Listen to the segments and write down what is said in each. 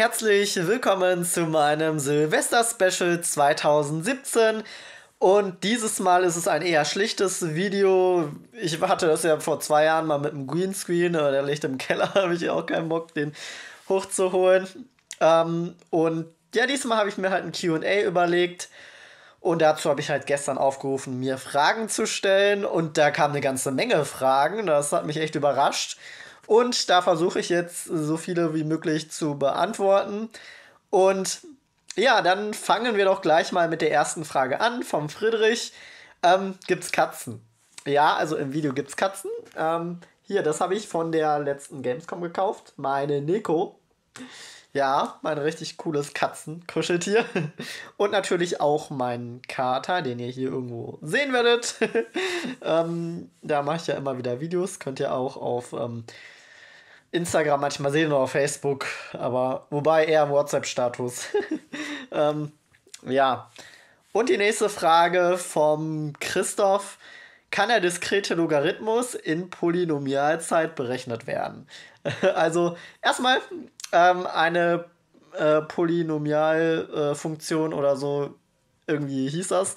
Herzlich willkommen zu meinem Silvester-Special 2017. Und dieses Mal ist es ein eher schlichtes Video. Ich hatte das ja vor zwei Jahren mal mit einem Greenscreen, aber der liegt im Keller, habe ich auch keinen Bock, den hochzuholen. Ähm, und ja, diesmal habe ich mir halt ein QA überlegt. Und dazu habe ich halt gestern aufgerufen, mir Fragen zu stellen. Und da kam eine ganze Menge Fragen. Das hat mich echt überrascht. Und da versuche ich jetzt so viele wie möglich zu beantworten. Und ja, dann fangen wir doch gleich mal mit der ersten Frage an vom Friedrich. Ähm, gibt's Katzen? Ja, also im Video gibt's Katzen. Ähm, hier, das habe ich von der letzten Gamescom gekauft. Meine Nico. Ja, mein richtig cooles Katzenkuscheltier. Und natürlich auch meinen Kater, den ihr hier irgendwo sehen werdet. ähm, da mache ich ja immer wieder Videos. Könnt ihr auch auf ähm, Instagram manchmal sehen oder auf Facebook, aber wobei eher im WhatsApp-Status. ähm, ja. Und die nächste Frage vom Christoph. Kann der diskrete Logarithmus in Polynomialzeit berechnet werden? also erstmal ähm, eine äh, Polynomialfunktion äh, oder so irgendwie hieß das.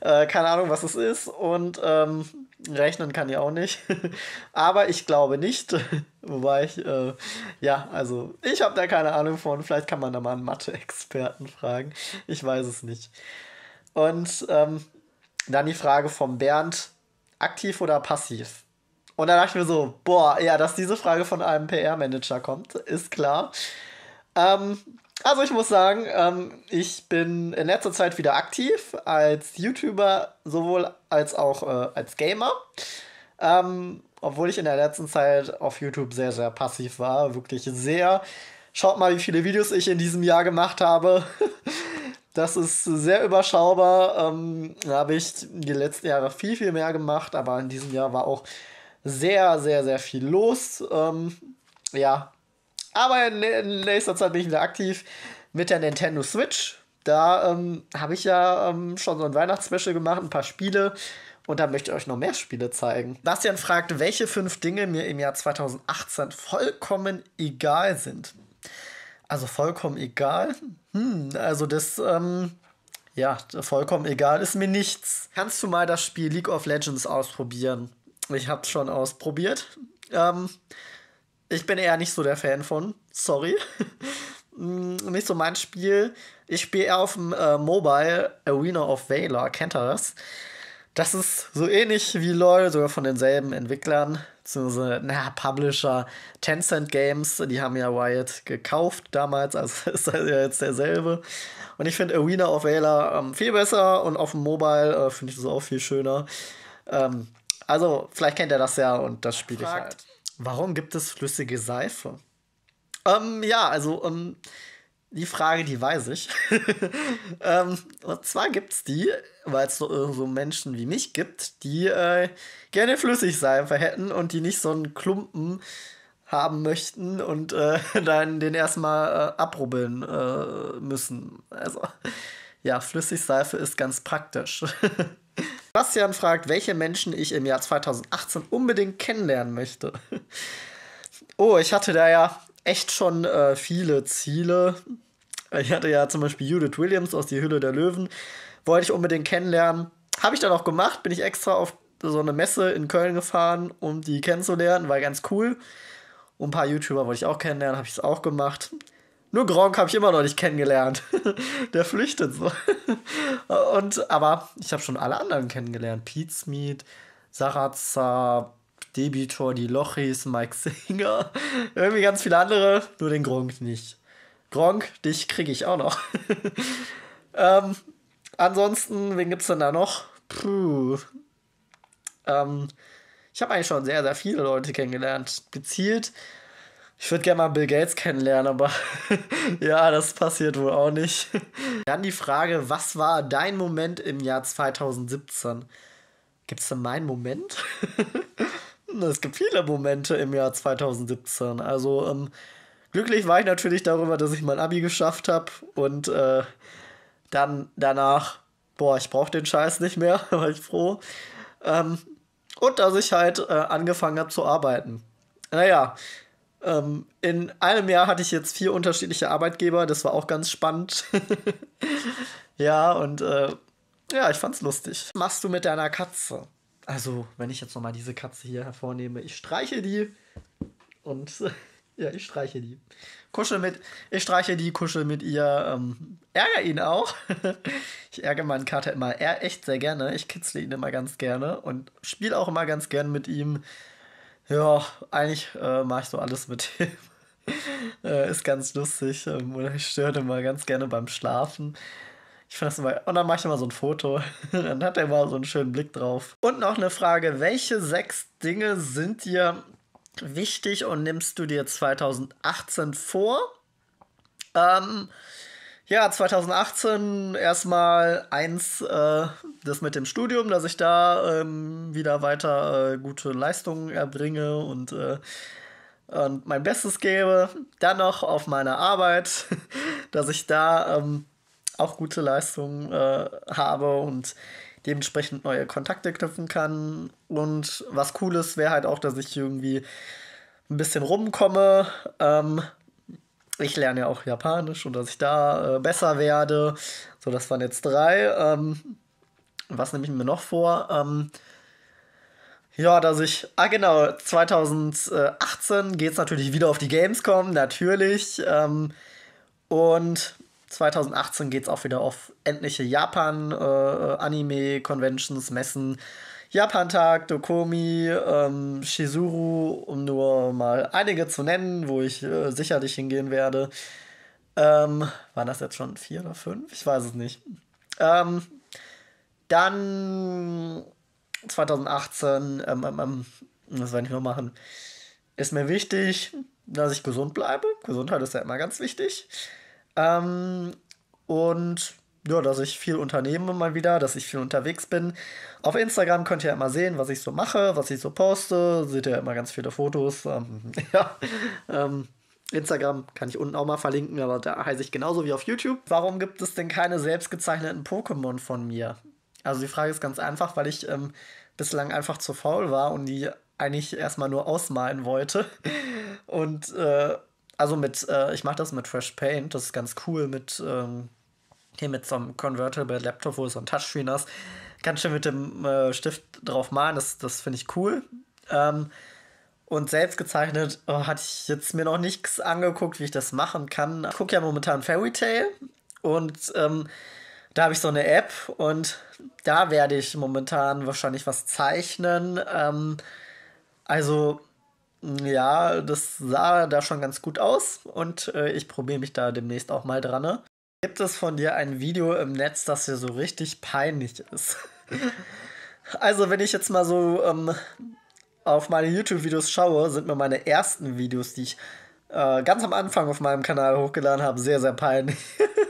Äh, keine Ahnung, was es ist. Und ähm, Rechnen kann ich auch nicht. Aber ich glaube nicht. Wobei ich, äh, ja, also ich habe da keine Ahnung von. Vielleicht kann man da mal einen Mathe-Experten fragen. Ich weiß es nicht. Und ähm, dann die Frage vom Bernd: aktiv oder passiv? Und da dachte ich mir so: Boah, ja, dass diese Frage von einem PR-Manager kommt, ist klar. Ähm, also ich muss sagen, ähm, ich bin in letzter Zeit wieder aktiv als YouTuber, sowohl als auch äh, als Gamer. Ähm, obwohl ich in der letzten Zeit auf YouTube sehr, sehr passiv war, wirklich sehr. Schaut mal, wie viele Videos ich in diesem Jahr gemacht habe. das ist sehr überschaubar. Ähm, da habe ich die letzten Jahre viel, viel mehr gemacht, aber in diesem Jahr war auch sehr, sehr, sehr viel los. Ähm, ja, aber in nächster Zeit bin ich wieder aktiv mit der Nintendo Switch. Da ähm, habe ich ja ähm, schon so ein Weihnachtsspecial gemacht, ein paar Spiele. Und da möchte ich euch noch mehr Spiele zeigen. Bastian fragt, welche fünf Dinge mir im Jahr 2018 vollkommen egal sind. Also vollkommen egal? Hm, also das, ähm, ja, vollkommen egal ist mir nichts. Kannst du mal das Spiel League of Legends ausprobieren? Ich hab's schon ausprobiert. Ähm, ich bin eher nicht so der Fan von. Sorry. Mm, nicht so mein Spiel. Ich spiele eher auf dem äh, Mobile Arena of Valor. Kennt ihr das? Das ist so ähnlich wie LOL, sogar von denselben Entwicklern, beziehungsweise, na, Publisher. Tencent Games, die haben ja Riot gekauft damals, also ist das ja jetzt derselbe. Und ich finde Arena of Valor ähm, viel besser und auf dem Mobile äh, finde ich das auch viel schöner. Ähm, also, vielleicht kennt ihr das ja und das spiele ich halt. Warum gibt es flüssige Seife? Ähm, ja, also ähm, die Frage, die weiß ich. ähm, und zwar gibt es die, weil es so, äh, so, Menschen wie mich gibt, die äh, gerne Flüssigseife hätten und die nicht so einen Klumpen haben möchten und äh, dann den erstmal äh, abrubbeln äh, müssen. Also ja, Flüssigseife ist ganz praktisch. Bastian fragt, welche Menschen ich im Jahr 2018 unbedingt kennenlernen möchte. Oh, ich hatte da ja echt schon äh, viele Ziele. Ich hatte ja zum Beispiel Judith Williams aus Die Hülle der Löwen. Wollte ich unbedingt kennenlernen. Habe ich dann auch gemacht. Bin ich extra auf so eine Messe in Köln gefahren, um die kennenzulernen. War ganz cool. Und ein paar YouTuber wollte ich auch kennenlernen. Habe ich es auch gemacht. Nur Gronk habe ich immer noch nicht kennengelernt. Der flüchtet so. Und, aber ich habe schon alle anderen kennengelernt. Pete Smith, Sarazza, Debitor, die Lochis, Mike Singer. Irgendwie ganz viele andere, nur den Gronk nicht. Gronk, dich kriege ich auch noch. ähm, ansonsten, wen gibt es denn da noch? Puh. Ähm, ich habe eigentlich schon sehr, sehr viele Leute kennengelernt. Gezielt ich würde gerne mal Bill Gates kennenlernen, aber ja, das passiert wohl auch nicht. Dann die Frage, was war dein Moment im Jahr 2017? Gibt es denn meinen Moment? es gibt viele Momente im Jahr 2017. Also ähm, glücklich war ich natürlich darüber, dass ich mein Abi geschafft habe und äh, dann danach, boah, ich brauche den Scheiß nicht mehr, war ich froh. Ähm, und dass ich halt äh, angefangen habe zu arbeiten. Naja, ähm, in einem Jahr hatte ich jetzt vier unterschiedliche Arbeitgeber, das war auch ganz spannend. ja, und äh, ja, ich fand's lustig. Was machst du mit deiner Katze? Also, wenn ich jetzt nochmal diese Katze hier hervornehme, ich streiche die und ja, ich streiche die. Kuschel mit, ich streiche die, kuschel mit ihr, ähm, ärgere ihn auch. ich ärgere meinen Kater immer echt sehr gerne. Ich kitzle ihn immer ganz gerne und spiele auch immer ganz gerne mit ihm. Ja, eigentlich äh, mache ich so alles mit dem. äh, ist ganz lustig. Ähm, oder ich störe den mal ganz gerne beim Schlafen. Ich fasse mal. Und dann mache ich immer so ein Foto. dann hat er mal so einen schönen Blick drauf. Und noch eine Frage: Welche sechs Dinge sind dir wichtig und nimmst du dir 2018 vor? Ähm, ja, 2018 erstmal eins, äh, das mit dem Studium, dass ich da ähm, wieder weiter äh, gute Leistungen erbringe und, äh, und, mein Bestes gebe. Dann noch auf meiner Arbeit, dass ich da ähm, auch gute Leistungen äh, habe und dementsprechend neue Kontakte knüpfen kann. Und was cool ist, wäre halt auch, dass ich irgendwie ein bisschen rumkomme. Ähm, ich lerne ja auch Japanisch und dass ich da äh, besser werde. So, das waren jetzt drei. Ähm, was nehme ich mir noch vor? Ähm, ja, dass ich. Ah, genau. 2018 geht es natürlich wieder auf die Gamescom, natürlich. Ähm, und 2018 geht es auch wieder auf endliche Japan-Anime-Conventions, äh, Messen. Japantag, Dokomi, ähm, Shizuru, um nur mal einige zu nennen, wo ich äh, sicherlich hingehen werde. Ähm, waren das jetzt schon vier oder fünf? Ich weiß es nicht. Ähm, dann 2018, ähm, das ähm, ähm, werde ich noch machen, ist mir wichtig, dass ich gesund bleibe. Gesundheit ist ja immer ganz wichtig. Ähm, und ja, dass ich viel unternehme mal wieder, dass ich viel unterwegs bin. Auf Instagram könnt ihr ja immer sehen, was ich so mache, was ich so poste. Seht ihr ja immer ganz viele Fotos. Ähm, ja. Ähm, Instagram kann ich unten auch mal verlinken, aber da heiße ich genauso wie auf YouTube. Warum gibt es denn keine selbstgezeichneten Pokémon von mir? Also die Frage ist ganz einfach, weil ich ähm, bislang einfach zu faul war und die eigentlich erstmal nur ausmalen wollte. Und äh, also mit, äh, ich mache das mit Fresh Paint, das ist ganz cool mit ähm, hier mit so einem Convertible Laptop, wo du so ein Touchscreen hast, ganz schön mit dem äh, Stift drauf malen. Das, das finde ich cool. Ähm, und selbst gezeichnet oh, hatte ich jetzt mir noch nichts angeguckt, wie ich das machen kann. Ich gucke ja momentan Fairy Tale und ähm, da habe ich so eine App und da werde ich momentan wahrscheinlich was zeichnen. Ähm, also mm, ja, das sah da schon ganz gut aus und äh, ich probiere mich da demnächst auch mal dran. Ne? Gibt es von dir ein Video im Netz, das dir so richtig peinlich ist? also, wenn ich jetzt mal so ähm, auf meine YouTube-Videos schaue, sind mir meine ersten Videos, die ich äh, ganz am Anfang auf meinem Kanal hochgeladen habe, sehr, sehr peinlich.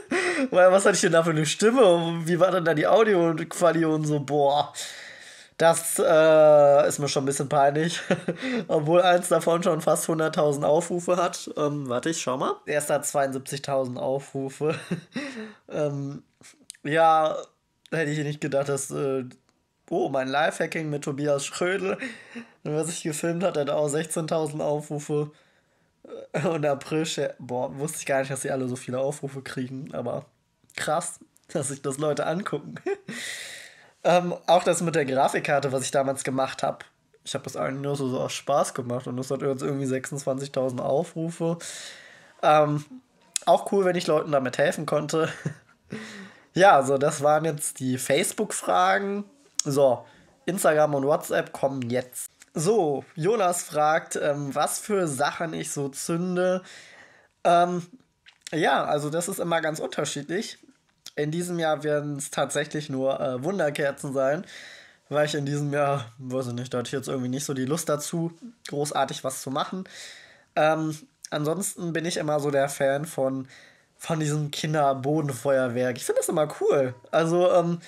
Weil, was hatte ich denn da für eine Stimme? Wie war denn da die Audio-Quali und so? Boah. Das äh, ist mir schon ein bisschen peinlich. Obwohl eins davon schon fast 100.000 Aufrufe hat. Ähm, warte, ich schau mal. Erster hat 72.000 Aufrufe. ähm, ja, hätte ich nicht gedacht, dass. Äh, oh, mein Lifehacking mit Tobias Schrödel. Was ich gefilmt hat, hat auch 16.000 Aufrufe. Äh, und April. Boah, wusste ich gar nicht, dass sie alle so viele Aufrufe kriegen. Aber krass, dass sich das Leute angucken. Ähm, auch das mit der Grafikkarte, was ich damals gemacht habe. Ich habe das eigentlich nur so, so aus Spaß gemacht und das hat jetzt irgendwie 26.000 Aufrufe. Ähm, auch cool, wenn ich Leuten damit helfen konnte. ja, so, das waren jetzt die Facebook-Fragen. So, Instagram und WhatsApp kommen jetzt. So, Jonas fragt, ähm, was für Sachen ich so zünde. Ähm, ja, also das ist immer ganz unterschiedlich. In diesem Jahr werden es tatsächlich nur äh, Wunderkerzen sein, weil ich in diesem Jahr, weiß ich nicht, da hatte ich jetzt irgendwie nicht so die Lust dazu, großartig was zu machen. Ähm, ansonsten bin ich immer so der Fan von, von diesem Kinderbodenfeuerwerk. Ich finde das immer cool. Also, ähm,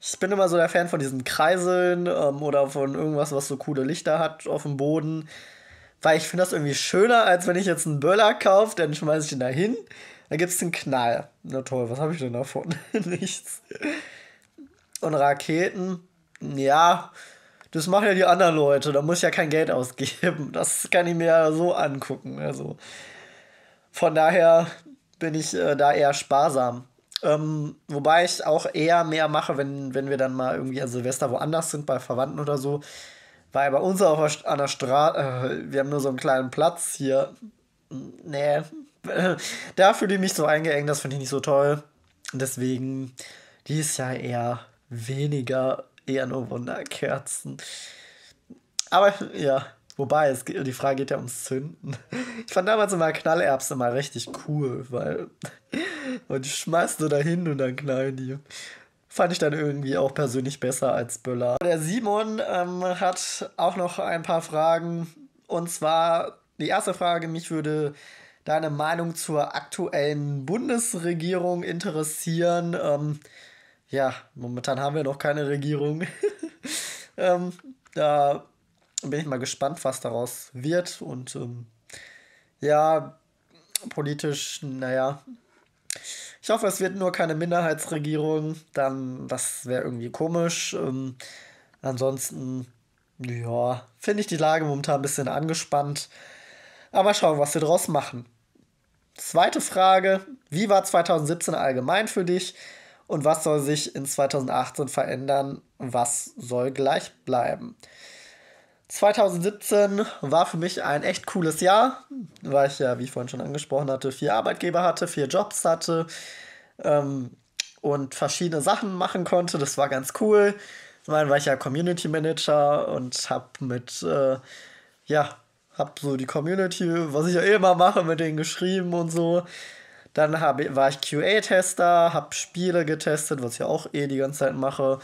ich bin immer so der Fan von diesen Kreiseln ähm, oder von irgendwas, was so coole Lichter hat auf dem Boden. Weil ich finde das irgendwie schöner, als wenn ich jetzt einen Böller kaufe, dann schmeiße ich ihn da hin. Da gibt es den Knall. Na toll, was habe ich denn davon? Nichts. Und Raketen, ja, das machen ja die anderen Leute. Da muss ich ja kein Geld ausgeben. Das kann ich mir ja so angucken. Also von daher bin ich äh, da eher sparsam. Ähm, wobei ich auch eher mehr mache, wenn, wenn wir dann mal irgendwie an Silvester woanders sind, bei Verwandten oder so. Weil bei uns auf der, an der Straße, äh, wir haben nur so einen kleinen Platz hier. Hm, nee, äh, da fühle ich mich so eingeengt, das finde ich nicht so toll. Deswegen die ist ja eher weniger, eher nur Wunderkerzen. Aber ja, wobei, es, die Frage geht ja ums Zünden. Ich fand damals immer Knallerbsen immer richtig cool, weil und die schmeißt du da hin und dann knallen die. Fand ich dann irgendwie auch persönlich besser als Böller. Der Simon ähm, hat auch noch ein paar Fragen. Und zwar die erste Frage, mich würde deine Meinung zur aktuellen Bundesregierung interessieren. Ähm, ja, momentan haben wir noch keine Regierung. ähm, da bin ich mal gespannt, was daraus wird. Und ähm, ja, politisch, naja. Ich hoffe, es wird nur keine Minderheitsregierung. Dann, das wäre irgendwie komisch. Ähm, ansonsten, ja, finde ich die Lage momentan ein bisschen angespannt. Aber schauen, was wir draus machen. Zweite Frage, wie war 2017 allgemein für dich und was soll sich in 2018 verändern, was soll gleich bleiben? 2017 war für mich ein echt cooles Jahr, weil ich ja, wie ich vorhin schon angesprochen hatte, vier Arbeitgeber hatte, vier Jobs hatte ähm, und verschiedene Sachen machen konnte. Das war ganz cool. Zum einen war ich ja Community Manager und habe mit äh, ja, hab so die Community, was ich ja immer mache, mit denen geschrieben und so. Dann hab, war ich QA-Tester, hab Spiele getestet, was ich ja auch eh die ganze Zeit mache.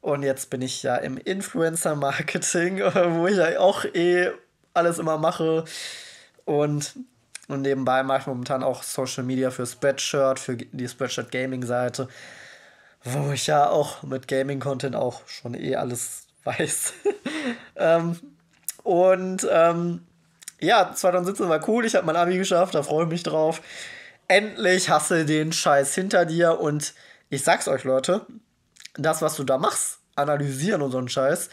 Und jetzt bin ich ja im Influencer-Marketing, wo ich ja auch eh alles immer mache. Und, und nebenbei mache ich momentan auch Social Media für Spreadshirt, für die Spreadshirt Gaming-Seite, wo ich ja auch mit Gaming-Content auch schon eh alles weiß. ähm, und ähm, ja, 2017 war cool, ich habe mein Abi geschafft, da freue ich mich drauf. Endlich hasse den Scheiß hinter dir und ich sag's euch, Leute, das, was du da machst, analysieren und so einen Scheiß,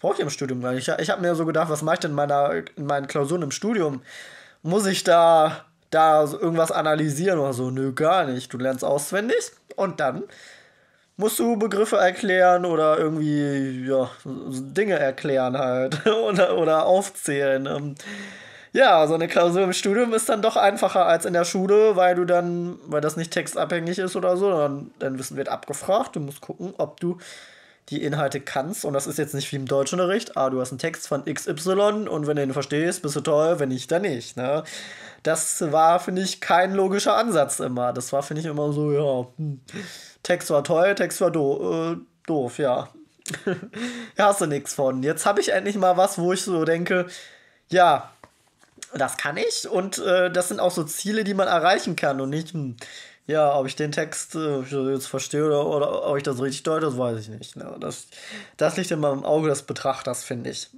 das ich im Studium gar nicht. Ich, ich habe mir so gedacht, was mache ich denn in, meiner, in meinen Klausuren im Studium? Muss ich da, da irgendwas analysieren oder so? Nö, gar nicht. Du lernst auswendig und dann musst du Begriffe erklären oder irgendwie ja, Dinge erklären halt oder, oder aufzählen. Ähm. Ja, so eine Klausur im Studium ist dann doch einfacher als in der Schule, weil du dann, weil das nicht textabhängig ist oder so, dann, dein Wissen wird abgefragt. Du musst gucken, ob du die Inhalte kannst. Und das ist jetzt nicht wie im Deutschunterricht. Ah, du hast einen Text von XY und wenn du ihn verstehst, bist du toll, wenn nicht, dann nicht. Ne? Das war, finde ich, kein logischer Ansatz immer. Das war, finde ich, immer so, ja, hm. Text war toll, Text war do äh, doof, ja. ja, hast du nichts von. Jetzt habe ich endlich mal was, wo ich so denke, ja, das kann ich und äh, das sind auch so Ziele, die man erreichen kann und nicht, hm, ja, ob ich den Text äh, ich jetzt verstehe oder, oder, ob ich das richtig deute, das weiß ich nicht. Ne? Das, das liegt immer im Auge des Betrachters, finde ich.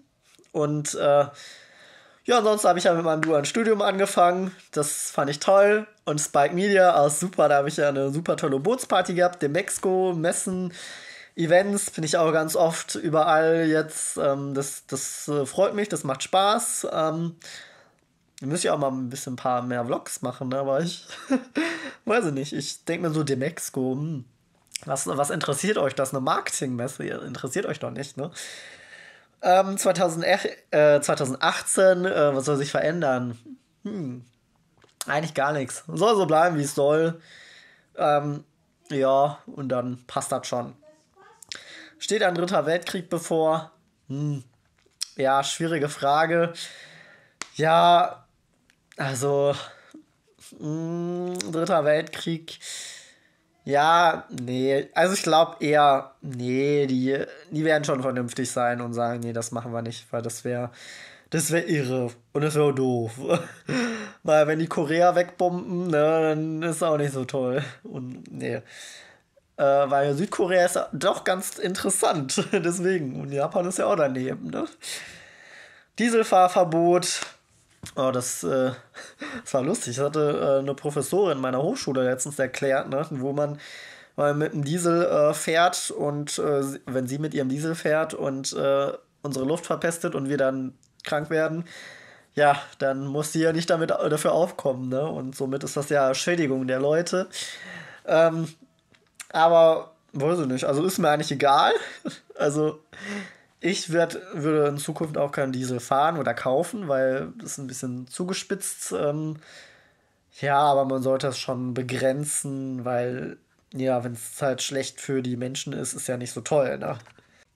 Und äh, ja, ansonsten habe ich ja mit meinem dualen Studium angefangen. Das fand ich toll. Und Spike Media auch super, da habe ich ja eine super tolle Bootsparty gehabt, dem Mexiko, Messen. Events finde ich auch ganz oft überall jetzt. Ähm, das das äh, freut mich, das macht Spaß. Ähm, da müsste ich auch mal ein bisschen ein paar mehr Vlogs machen, ne, aber ich weiß ich nicht. Ich denke mir so, Demexco, hm, was, was interessiert euch das? Eine Marketingmesse interessiert euch doch nicht, ne? Ähm, 2008, äh, 2018, äh, was soll sich verändern? Hm, eigentlich gar nichts. Soll so bleiben, wie es soll. Ähm, ja, und dann passt das schon. Steht ein dritter Weltkrieg bevor? Hm, ja, schwierige Frage. Ja, also, mh, mm, Dritter Weltkrieg. Ja, nee. Also ich glaube eher, nee, die, die werden schon vernünftig sein und sagen, nee, das machen wir nicht, weil das wäre das wäre irre und das wäre doof. weil wenn die Korea wegbomben, ne, dann ist auch nicht so toll. Und nee. Äh, weil Südkorea ist doch ganz interessant, deswegen. Und Japan ist ja auch daneben, ne? Dieselfahrverbot, Oh, das, äh, das war lustig. Das hatte äh, eine Professorin meiner Hochschule letztens erklärt, ne, wo man mal mit dem Diesel äh, fährt und äh, wenn sie mit ihrem Diesel fährt und äh, unsere Luft verpestet und wir dann krank werden, ja, dann muss sie ja nicht damit dafür aufkommen, ne? Und somit ist das ja Schädigung der Leute. Ähm, aber weiß ich nicht, also ist mir eigentlich egal. also ich werd, würde in Zukunft auch keinen Diesel fahren oder kaufen, weil das ist ein bisschen zugespitzt. Ähm, ja, aber man sollte es schon begrenzen, weil, ja, wenn es halt schlecht für die Menschen ist, ist ja nicht so toll, ne?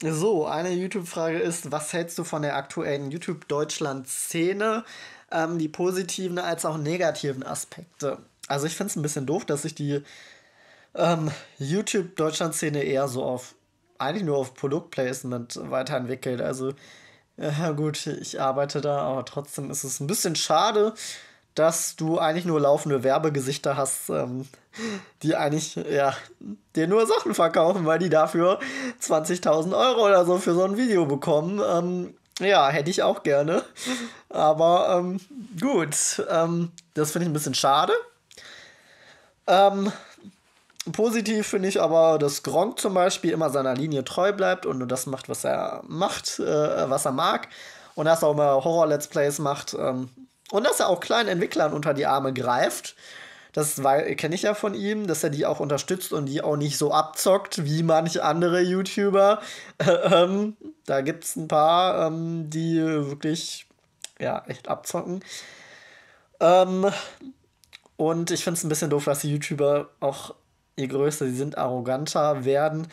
So, eine YouTube-Frage ist, was hältst du von der aktuellen YouTube-Deutschland-Szene? Ähm, die positiven als auch negativen Aspekte. Also ich finde es ein bisschen doof, dass sich die ähm, YouTube-Deutschland-Szene eher so auf eigentlich nur auf Produktplacement weiterentwickelt. Also, äh, ja gut, ich arbeite da, aber trotzdem ist es ein bisschen schade, dass du eigentlich nur laufende Werbegesichter hast, ähm, die eigentlich, ja, dir nur Sachen verkaufen, weil die dafür 20.000 Euro oder so für so ein Video bekommen. Ähm, ja, hätte ich auch gerne. Aber ähm, gut, ähm, das finde ich ein bisschen schade. Ähm, Positiv finde ich aber, dass Gronk zum Beispiel immer seiner Linie treu bleibt und nur das macht, was er macht, äh, was er mag. Und dass er auch immer Horror-Let's Plays macht. Ähm, und dass er auch kleinen Entwicklern unter die Arme greift. Das kenne ich ja von ihm, dass er die auch unterstützt und die auch nicht so abzockt wie manche andere YouTuber. ähm, da gibt es ein paar, ähm, die wirklich, ja, echt abzocken. Ähm, und ich finde es ein bisschen doof, dass die YouTuber auch je größer sie sind, arroganter werden.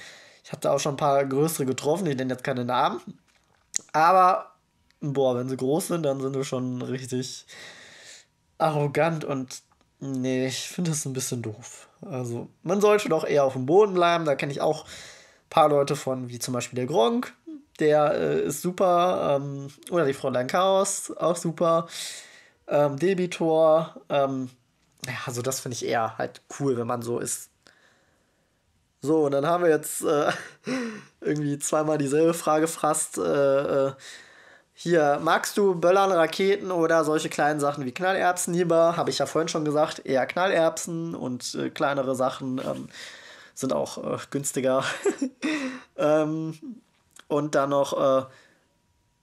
Ich hatte auch schon ein paar größere getroffen, ich nenne jetzt keine Namen. Aber, boah, wenn sie groß sind, dann sind sie schon richtig arrogant und nee, ich finde das ein bisschen doof. Also, man sollte doch eher auf dem Boden bleiben. Da kenne ich auch ein paar Leute von, wie zum Beispiel der Gronk. Der äh, ist super. Ähm, oder die Fräulein Chaos, auch super. Ähm, Debitor. Ähm, ja, also das finde ich eher halt cool, wenn man so ist. So, und dann haben wir jetzt äh, irgendwie zweimal dieselbe Frage fast. Äh, äh, hier, magst du Böllern, Raketen oder solche kleinen Sachen wie Knallerbsen lieber? Habe ich ja vorhin schon gesagt, eher Knallerbsen und äh, kleinere Sachen ähm, sind auch äh, günstiger. ähm, und dann noch äh,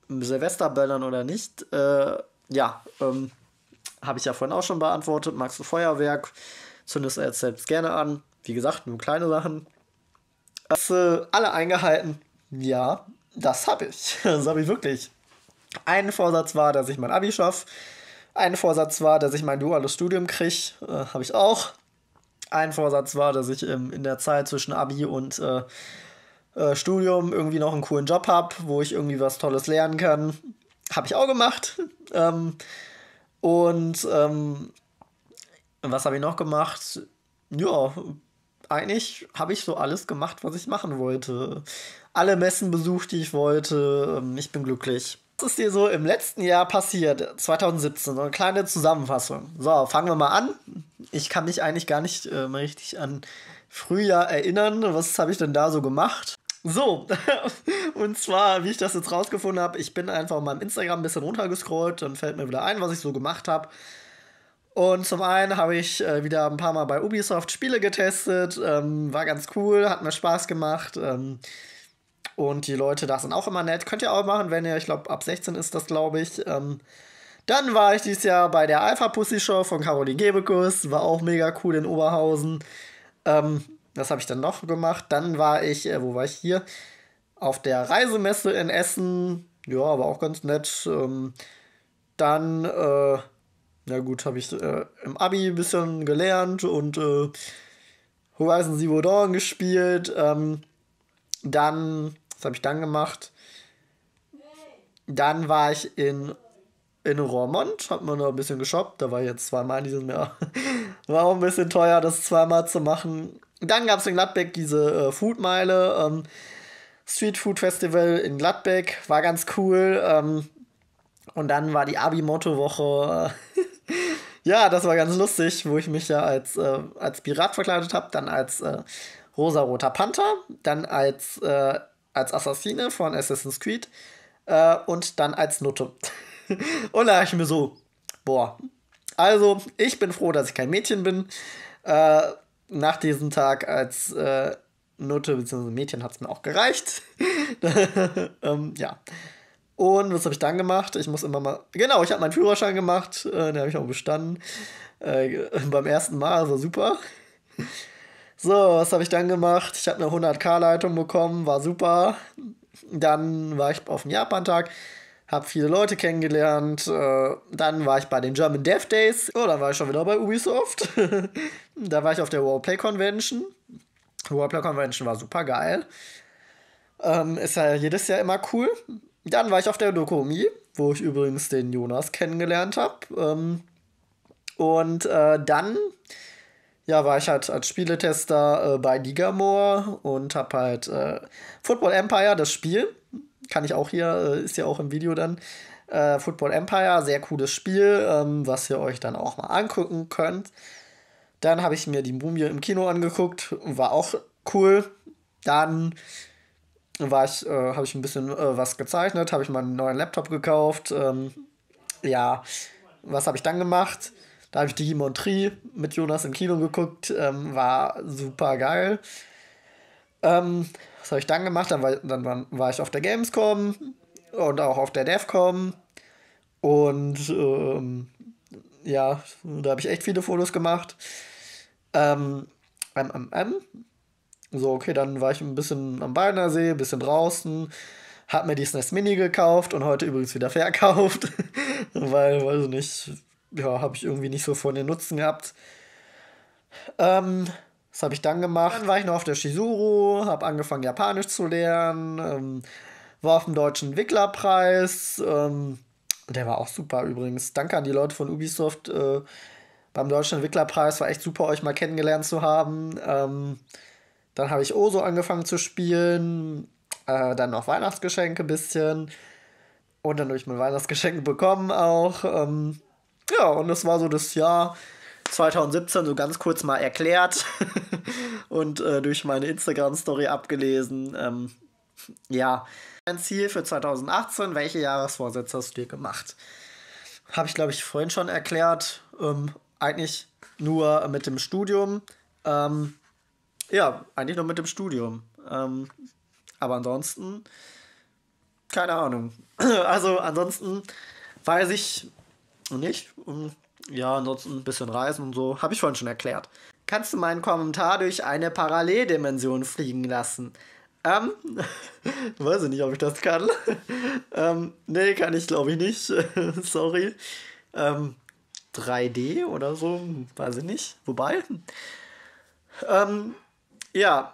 Silvesterböllern oder nicht? ja, ähm, habe ich ja vorhin auch schon beantwortet. Magst du Feuerwerk? Zündest du jetzt selbst gerne an. Wie gesagt, nur kleine Sachen. Das, äh, alle eingehalten. Ja, das habe ich. Das habe ich wirklich. Ein Vorsatz war, dass ich mein Abi schaffe. Ein Vorsatz war, dass ich mein duales Studium kriege. Äh, habe ich auch. Ein Vorsatz war, dass ich ähm, in der Zeit zwischen Abi und äh, äh Studium irgendwie noch einen coolen Job habe, wo ich irgendwie was Tolles lernen kann. Habe ich auch gemacht. Ähm, und ähm, was habe ich noch gemacht? Ja, eigentlich habe ich so alles gemacht, was ich machen wollte. Alle Messen besucht, die ich wollte. Ähm, ich bin glücklich. Was ist dir so im letzten Jahr passiert? 2017, so eine kleine Zusammenfassung. So, fangen wir mal an. Ich kann mich eigentlich gar nicht äh, mal richtig an Frühjahr erinnern. Was habe ich denn da so gemacht? So, und zwar, wie ich das jetzt rausgefunden habe, ich bin einfach auf meinem Instagram ein bisschen runtergescrollt, dann fällt mir wieder ein, was ich so gemacht habe. Und zum einen habe ich äh, wieder ein paar Mal bei Ubisoft Spiele getestet. Ähm, war ganz cool, hat mir Spaß gemacht. Ähm, und die Leute da sind auch immer nett. Könnt ihr auch machen, wenn ihr, ich glaube, ab 16 ist das, glaube ich. Ähm, dann war ich dieses Jahr bei der Alpha Pussy Show von Caroline Gebekus. War auch mega cool in Oberhausen. das ähm, habe ich dann noch gemacht. Dann war ich, äh, wo war ich hier? Auf der Reisemesse in Essen. Ja, war auch ganz nett. Ähm, dann. Äh, na gut, habe ich äh, im Abi ein bisschen gelernt und äh, Horizon Zero Dawn gespielt. Ähm, dann, was habe ich dann gemacht? Dann war ich in, in Roermond, hab mir noch ein bisschen geshoppt. Da war ich jetzt zweimal in diesem Jahr. war auch ein bisschen teuer, das zweimal zu machen. Dann gab es in Gladbeck diese äh, Foodmeile. Ähm, Street Food Festival in Gladbeck war ganz cool. Ähm, und dann war die Abi-Motto-Woche. Äh, ja, das war ganz lustig, wo ich mich ja als, äh, als Pirat verkleidet habe, dann als äh, rosa-roter Panther, dann als, äh, als Assassine von Assassin's Creed äh, und dann als Nutte. und da ich mir so, boah. Also, ich bin froh, dass ich kein Mädchen bin. Äh, nach diesem Tag als äh, Nutte bzw. Mädchen hat es mir auch gereicht. ähm, ja. Und was habe ich dann gemacht? Ich muss immer mal. Genau, ich habe meinen Führerschein gemacht, äh, den habe ich auch bestanden. Äh, beim ersten Mal, also super. So, was habe ich dann gemacht? Ich habe eine 100k-Leitung bekommen, war super. Dann war ich auf dem Japan-Tag, habe viele Leute kennengelernt. Äh, dann war ich bei den German Dev Days. Oh, dann war ich schon wieder bei Ubisoft. da war ich auf der Warplay Convention. Warplay Convention war super geil. Ähm, ist ja jedes Jahr immer cool. Dann war ich auf der Dokomi, wo ich übrigens den Jonas kennengelernt habe. Ähm, und äh, dann ja, war ich halt als Spieletester äh, bei Digamore und habe halt äh, Football Empire, das Spiel, kann ich auch hier, äh, ist ja auch im Video dann. Äh, Football Empire, sehr cooles Spiel, ähm, was ihr euch dann auch mal angucken könnt. Dann habe ich mir die Mumie im Kino angeguckt, war auch cool. Dann war ich, äh, habe ich ein bisschen äh, was gezeichnet, habe ich meinen neuen Laptop gekauft. Ähm, ja, was habe ich dann gemacht? Da habe ich Digimon Tree mit Jonas im Kino geguckt, ähm, war super geil. Ähm, was habe ich dann gemacht? Dann war, dann war, war ich auf der Gamescom und auch auf der DevCom und ähm, ja, da habe ich echt viele Fotos gemacht. Ähm, ähm, ähm, so, okay, dann war ich ein bisschen am See, ein bisschen draußen, hab mir die SNES Mini gekauft und heute übrigens wieder verkauft, weil, weiß ich nicht, ja, hab ich irgendwie nicht so von den Nutzen gehabt. Ähm, das hab ich dann gemacht. Dann war ich noch auf der Shizuru, hab angefangen Japanisch zu lernen, ähm, war auf dem deutschen Entwicklerpreis, ähm, der war auch super übrigens. Danke an die Leute von Ubisoft. Äh, beim deutschen Entwicklerpreis war echt super, euch mal kennengelernt zu haben. Ähm, dann habe ich Oso angefangen zu spielen. Äh, dann noch Weihnachtsgeschenke ein bisschen. Und dann habe ich mein Weihnachtsgeschenk bekommen auch. Ähm, ja, und das war so das Jahr 2017 so ganz kurz mal erklärt und äh, durch meine Instagram-Story abgelesen. Ähm, ja, mein Ziel für 2018, welche Jahresvorsätze hast du dir gemacht? Habe ich, glaube ich, vorhin schon erklärt. Ähm, eigentlich nur mit dem Studium. Ähm, ja, eigentlich nur mit dem Studium. Ähm, aber ansonsten, keine Ahnung. Also ansonsten weiß ich nicht. Ähm, ja, ansonsten ein bisschen reisen und so. Habe ich vorhin schon erklärt. Kannst du meinen Kommentar durch eine Paralleldimension fliegen lassen? Ähm, weiß ich nicht, ob ich das kann. ähm, nee, kann ich glaube ich nicht. Sorry. Ähm, 3D oder so, weiß ich nicht. Wobei. Ähm, ja,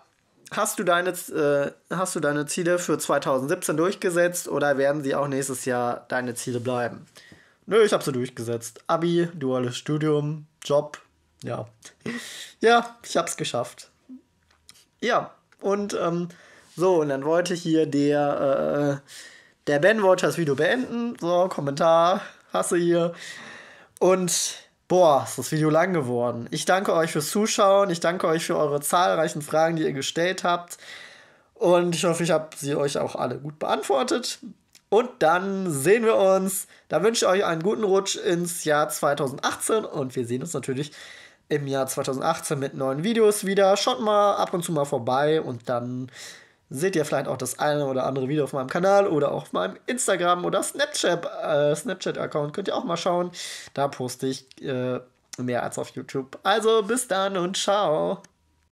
hast du deine, äh, hast du deine Ziele für 2017 durchgesetzt oder werden sie auch nächstes Jahr deine Ziele bleiben? Nö, ich habe sie durchgesetzt. Abi, duales Studium, Job. Ja. Ja, ich hab's geschafft. Ja, und ähm, so, und dann wollte hier der, äh, der Ben wollte das Video beenden. So, Kommentar, hasse hier. Und Boah, ist das Video lang geworden. Ich danke euch fürs Zuschauen. Ich danke euch für eure zahlreichen Fragen, die ihr gestellt habt. Und ich hoffe, ich habe sie euch auch alle gut beantwortet. Und dann sehen wir uns. Da wünsche ich euch einen guten Rutsch ins Jahr 2018. Und wir sehen uns natürlich im Jahr 2018 mit neuen Videos wieder. Schaut mal ab und zu mal vorbei und dann seht ihr vielleicht auch das eine oder andere Video auf meinem Kanal oder auf meinem Instagram oder Snapchat, äh, Snapchat Account könnt ihr auch mal schauen. Da poste ich äh, mehr als auf YouTube. Also bis dann und ciao.